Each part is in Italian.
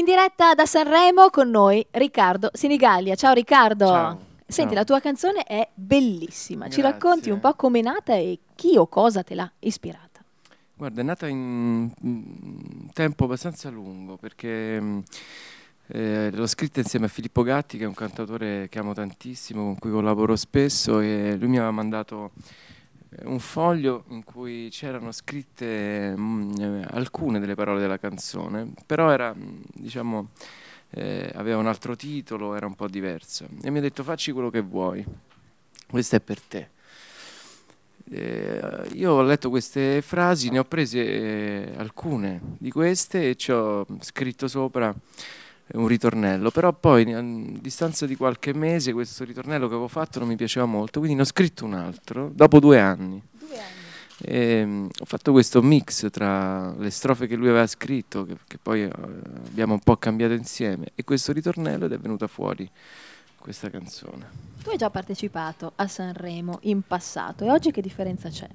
In diretta da Sanremo con noi Riccardo Sinigallia. Ciao Riccardo. Ciao. Senti, Ciao. la tua canzone è bellissima. Grazie. Ci racconti un po' com'è nata e chi o cosa te l'ha ispirata? Guarda, è nata in un tempo abbastanza lungo perché eh, l'ho scritta insieme a Filippo Gatti, che è un cantautore che amo tantissimo, con cui collaboro spesso e lui mi aveva mandato un foglio in cui c'erano scritte mh, mm, eh, alcune delle parole della canzone, però era, mm, diciamo, eh, aveva un altro titolo, era un po' diverso. E mi ha detto facci quello che vuoi, questo è per te. Eh, io ho letto queste frasi, ne ho prese eh, alcune di queste e ci ho scritto sopra un ritornello, però poi mm, a distanza di qualche mese questo ritornello che avevo fatto non mi piaceva molto, quindi ne ho scritto un altro dopo due anni. Due anni. E, ehm, ho fatto questo mix tra le strofe che lui aveva scritto, che, che poi eh, abbiamo un po' cambiato insieme, e questo ritornello ed è venuta fuori questa canzone. Tu hai già partecipato a Sanremo in passato e oggi che differenza c'è?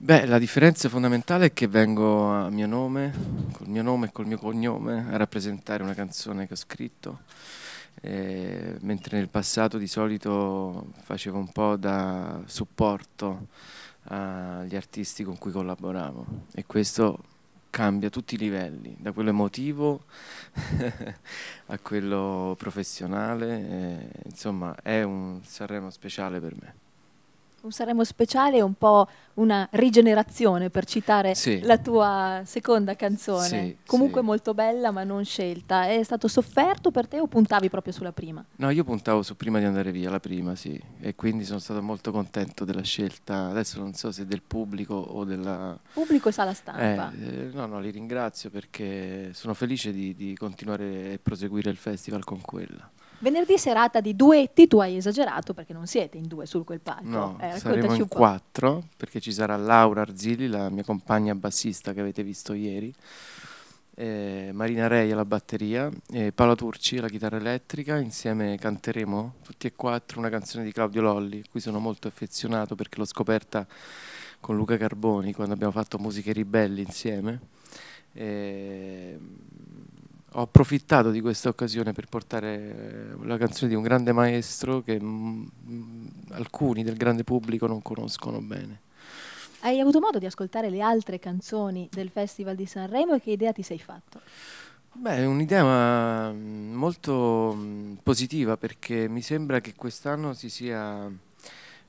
Beh, la differenza fondamentale è che vengo a mio nome, col mio nome e col mio cognome, a rappresentare una canzone che ho scritto, e, eh, mentre nel passato di solito facevo un po' da supporto agli artisti con cui collaboravo e questo cambia tutti i livelli, da quello emotivo a quello professionale, e, eh, insomma è un Sanremo speciale per me un Sanremo speciale, un po' una rigenerazione per citare sì. la tua seconda canzone, sì, comunque sì. molto bella ma non scelta. È stato sofferto per te o puntavi proprio sulla prima? No, io puntavo su prima di andare via, la prima sì, e quindi sono stato molto contento della scelta, adesso non so se del pubblico o della... Pubblico e sala stampa. Eh, eh no, no, li ringrazio perché sono felice di, di continuare e proseguire il festival con quella. Venerdì serata di duetti, tu hai esagerato perché non siete in due su quel palco. No, eh, saremo in quattro perché ci sarà Laura Arzilli, la mia compagna bassista che avete visto ieri, eh, Marina Rei alla batteria, eh, Paola Turci alla chitarra elettrica. Insieme canteremo tutti e quattro una canzone di Claudio Lolli, cui sono molto affezionato perché l'ho scoperta con Luca Carboni quando abbiamo fatto Musiche Ribelli insieme. Eh, ho approfittato di questa occasione per portare eh, la canzone di un grande maestro che mm, mm, alcuni del grande pubblico non conoscono bene. Hai avuto modo di ascoltare le altre canzoni del Festival di Sanremo e che idea ti sei fatto? Beh, è un'idea mm, molto positiva perché mi sembra che quest'anno si sia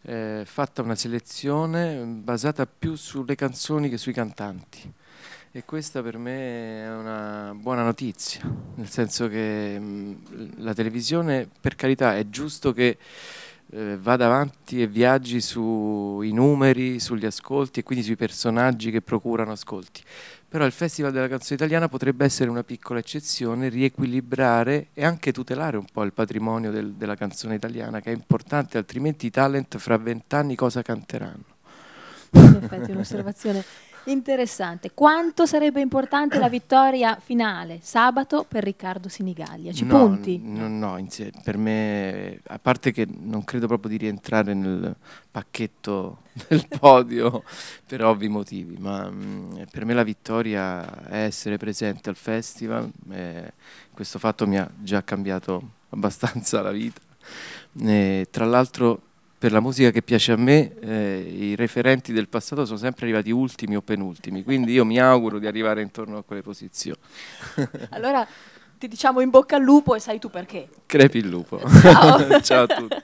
eh, fatta una selezione basata più sulle canzoni che sui cantanti e questa per me è una buona notizia, nel senso che la televisione, per carità, è giusto che eh, vada avanti e viaggi sui numeri, sugli ascolti e quindi sui personaggi che procurano ascolti. Però il Festival della canzone italiana potrebbe essere una piccola eccezione, riequilibrare e anche tutelare un po' il patrimonio del, della canzone italiana, che è importante, altrimenti i talent fra vent'anni cosa canteranno? In effetti un'osservazione Interessante. Quanto sarebbe importante la vittoria finale sabato per Riccardo Sinigaglia? Ci no, punti? No, no per me, a parte che non credo proprio di rientrare nel pacchetto del podio per ovvi motivi, ma mh, mm, per me la vittoria è essere presente al festival. Eh, questo fatto mi ha già cambiato abbastanza la vita. Eh, tra l'altro per la musica che piace a me eh, i referenti del passato sono sempre arrivati ultimi o penultimi, quindi io mi auguro di arrivare intorno a quelle posizioni. allora ti diciamo in bocca al lupo e sai tu perché. Crepi il lupo. Ciao, Ciao a tutti.